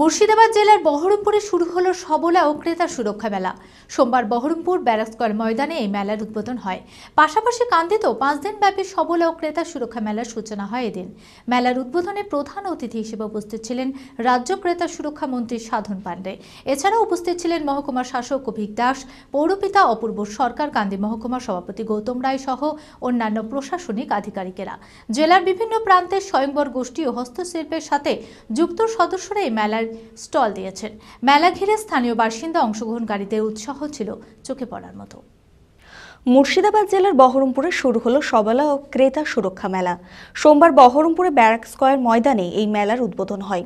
মুর্শিদাবাদ জেলার বহরমপুরে শুরু হলো সবলা ও ক্রেতা সুরক্ষা মেলা সোমবার বহরমপুর ব্যারাসকল ময়দানে এই মেলার উদ্বোধন হয় পাশাপাশি কান্দিতেও পাঁচ দিন ব্যাপী সবলা ও ক্রেতা সুরক্ষা মেলার সূচনা হয় এদিন মেলার উদ্বোধনে প্রধান অতিথি হিসেবে উপস্থিত ছিলেন রাজ্য ক্রেতা সুরক্ষা মন্ত্রী সাধন পাণ্ডে এছাড়াও উপস্থিত ছিলেন মহকুমার শাসক অভিক দাস পৌরপিতা অপূর্ব সরকার কান্দি মহকুমার সভাপতি গৌতম রায় সহ অন্যান্য প্রশাসনিক আধিকারিকেরা জেলার বিভিন্ন প্রান্তের স্বয়ংবর গোষ্ঠী ও হস্তশিল্পের সাথে যুক্ত সদস্যরা এই মেলার খাবারের স্টল দিয়েছেন মেলা ঘিরে স্থানীয় বাসিন্দা অংশগ্রহণকারীদের উৎসাহ ছিল চোখে পড়ার মতো মুর্শিদাবাদ জেলার বহরমপুরে শুরু হলো সবালা ও ক্রেতা সুরক্ষা মেলা সোমবার বহরমপুরে ব্যারাক স্কয়ার ময়দানে এই মেলার উদ্বোধন হয়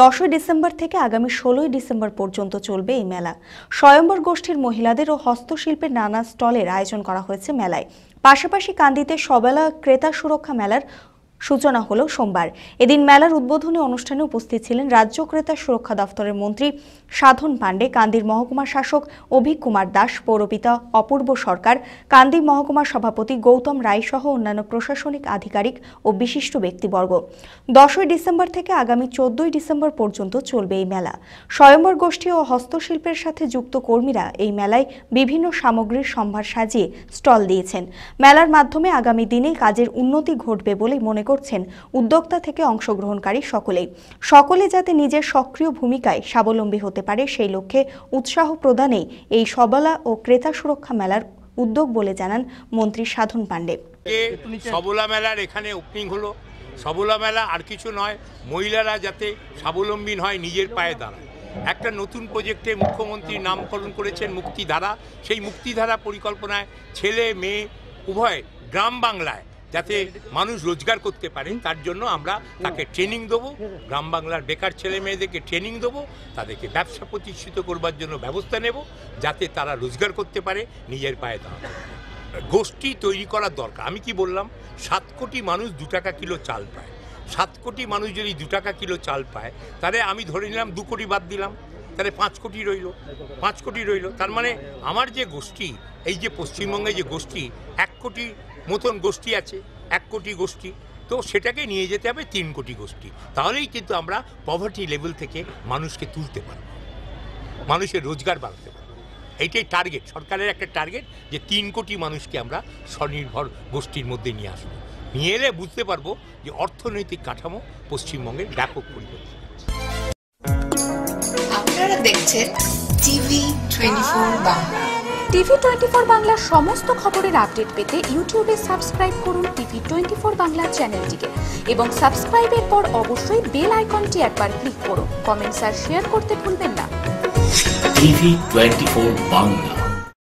দশই ডিসেম্বর থেকে আগামী ষোলোই ডিসেম্বর পর্যন্ত চলবে এই মেলা স্বয়ম্বর গোষ্ঠীর মহিলাদের ও হস্তশিল্পের নানা স্টলের আয়োজন করা হয়েছে মেলায় পাশাপাশি কান্দিতে সবেলা ক্রেতা সুরক্ষা মেলার সূচনা হলো সোমবার এদিন মেলার উদ্বোধনী অনুষ্ঠানে উপস্থিত ছিলেন রাজ্য ক্রেতা সুরক্ষা দফতরের মন্ত্রী সাধন পাণ্ডে কান্দির মহকুমা শাসক অভিক কুমার দাস পৌরপিতা অপূর্ব সরকার কান্দি মহকুমার সভাপতি গৌতম রায় সহ অন্যান্য প্রশাসনিক আধিকারিক ও বিশিষ্ট ব্যক্তিবর্গ দশই ডিসেম্বর থেকে আগামী চোদ্দই ডিসেম্বর পর্যন্ত চলবে এই মেলা স্বয়ম্বর গোষ্ঠী ও হস্তশিল্পের সাথে যুক্ত কর্মীরা এই মেলায় বিভিন্ন সামগ্রীর সম্ভার সাজিয়ে স্টল দিয়েছেন মেলার মাধ্যমে আগামী দিনে কাজের উন্নতি ঘটবে বলে মনে করছেন উদ্যোক্তা থেকে অংশগ্রহণকারী সকলেই সকলে যাতে নিজের সক্রিয় ভূমিকায় স্বাবলম্বী হতে পারে সেই লক্ষ্যে উৎসাহ প্রদানেই এই সবলা ও ক্রেতা সুরক্ষা মেলার উদ্যোগ বলে জানান মন্ত্রী সাধন পাণ্ডে সবলা মেলার এখানে ওপেনিং হলো সবলা মেলা আর কিছু নয় মহিলারা যাতে স্বাবলম্বী হয় নিজের পায়ে দাঁড়ায় একটা নতুন প্রজেক্টে মুখ্যমন্ত্রী নামকরণ করেছেন মুক্তিধারা সেই মুক্তিধারা পরিকল্পনায় ছেলে মেয়ে উভয় গ্রাম বাংলায় যাতে মানুষ রোজগার করতে পারেন তার জন্য আমরা তাকে ট্রেনিং দেবো গ্রাম বাংলার বেকার ছেলে মেয়েদেরকে ট্রেনিং দেবো তাদেরকে ব্যবসা প্রতিষ্ঠিত করবার জন্য ব্যবস্থা নেব যাতে তারা রোজগার করতে পারে নিজের পায়ে দাঁড়া গোষ্ঠী তৈরি করার দরকার আমি কি বললাম সাত কোটি মানুষ দু টাকা কিলো চাল পায় সাত কোটি মানুষ যদি দু টাকা কিলো চাল পায় তাহলে আমি ধরে নিলাম দু কোটি বাদ দিলাম তাহলে পাঁচ কোটি রইল পাঁচ কোটি রইল তার মানে আমার যে গোষ্ঠী এই যে পশ্চিমবঙ্গে যে গোষ্ঠী এক কোটি মতন গোষ্ঠী আছে এক কোটি গোষ্ঠী তো সেটাকে নিয়ে যেতে হবে তিন কোটি গোষ্ঠী তাহলেই কিন্তু আমরা পভার্টি লেভেল থেকে মানুষকে তুলতে পারব মানুষের রোজগার বাড়াতে পারব এইটাই টার্গেট সরকারের একটা টার্গেট যে তিন কোটি মানুষকে আমরা স্বনির্ভর গোষ্ঠীর মধ্যে নিয়ে আসবো নিয়ে এলে বুঝতে পারবো যে অর্থনৈতিক কাঠামো পশ্চিমবঙ্গের ব্যাপক পরিবর্তন আপনারা দেখছেন TV twenty four Bangla TV twenty four বাংলার সমস্ত খবরের আপডেট পেতে ইউটিউবে সাবস্ক্রাইব করুন টিভি টোয়েন্টি ফোর বাংলা চ্যানেলটিকে এবং সাবস্ক্রাইবের পর অবশ্যই বেল আইকনটি একবার ক্লিক করুন কমেন্টস আর শেয়ার করতে ভুলবেন না টিভি টোয়েন্টি ফোর বাংলা